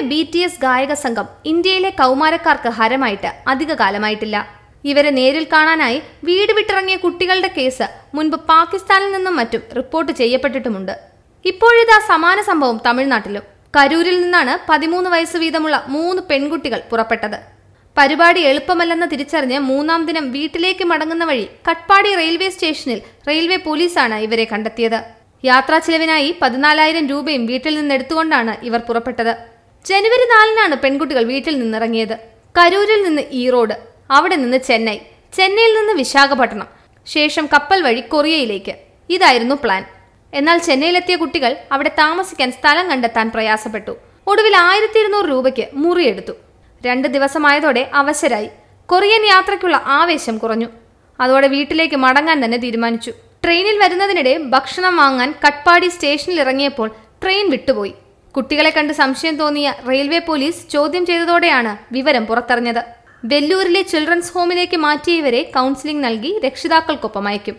ഇന്ത്യയിലെ B T S ഗായക സംഘം ഇന്ത്യയിലെ കൗമാരക്കാർക്ക് ഹരമായിട്ട് അധിക കാലമായിട്ടില്ല ഇവരെ നേരിൽ കാണാനായി വീട് വിട്ടിറങ്ങിയ കുട്ടികളുടെ കേസ് മുൻപ് പാകിസ്ഥാനിൽ നിന്നും മറ്റും റിപ്പോർട്ട് ചെയ്യപ്പെട്ടിട്ടുമുണ്ട് ഇപ്പോഴിതാ സമാന സംഭവം തമിഴ്നാട്ടിലും കരൂരിൽ നിന്നാണ് പതിമൂന്ന് വയസ്സ് വീതമുള്ള മൂന്ന് പെൺകുട്ടികൾ പുറപ്പെട്ടത് പരിപാടി എളുപ്പമല്ലെന്ന് തിരിച്ചറിഞ്ഞ് മൂന്നാം ദിനം വീട്ടിലേക്ക് മടങ്ങുന്ന വഴി കട്ട്പാടി റെയിൽവേ സ്റ്റേഷനിൽ റെയിൽവേ പോലീസാണ് ഇവരെ കണ്ടെത്തിയത് യാത്രാ ചിലവിനായി പതിനാലായിരം രൂപയും വീട്ടിൽ നിന്നെടുത്തുകൊണ്ടാണ് ഇവർ പുറപ്പെട്ടത് ജനുവരി നാലിനാണ് പെൺകുട്ടികൾ വീട്ടിൽ നിന്നിറങ്ങിയത് കരൂരിൽ നിന്ന് ഈറോഡ് അവിടെ നിന്ന് ചെന്നൈ ചെന്നൈയിൽ നിന്ന് വിശാഖപട്ടണം ശേഷം കപ്പൽ വഴി കൊറിയയിലേക്ക് ഇതായിരുന്നു പ്ലാൻ എന്നാൽ ചെന്നൈയിലെത്തിയ കുട്ടികൾ അവിടെ താമസിക്കാൻ സ്ഥലം കണ്ടെത്താൻ പ്രയാസപ്പെട്ടു ഒടുവിൽ ആയിരത്തി ഇരുന്നൂറ് രൂപയ്ക്ക് മുറിയെടുത്തു രണ്ട് ദിവസമായതോടെ അവശരായി കൊറിയൻ യാത്രയ്ക്കുള്ള ആവേശം കുറഞ്ഞു അതോടെ വീട്ടിലേക്ക് മടങ്ങാൻ തന്നെ തീരുമാനിച്ചു ട്രെയിനിൽ വരുന്നതിനിടെ ഭക്ഷണം വാങ്ങാൻ കട്ട്പാടി സ്റ്റേഷനിൽ ഇറങ്ങിയപ്പോൾ ട്രെയിൻ വിട്ടുപോയി കുട്ടികളെ കണ്ട് സംശയം തോന്നിയ റെയിൽവേ പോലീസ് ചോദ്യം ചെയ്തതോടെയാണ് വിവരം പുറത്തറിഞ്ഞത് വെല്ലൂരിലെ ചിൽഡ്രൻസ് ഹോമിലേക്ക് മാറ്റിയവരെ കൗൺസിലിംഗ് നൽകി രക്ഷിതാക്കൾക്കൊപ്പം അയക്കും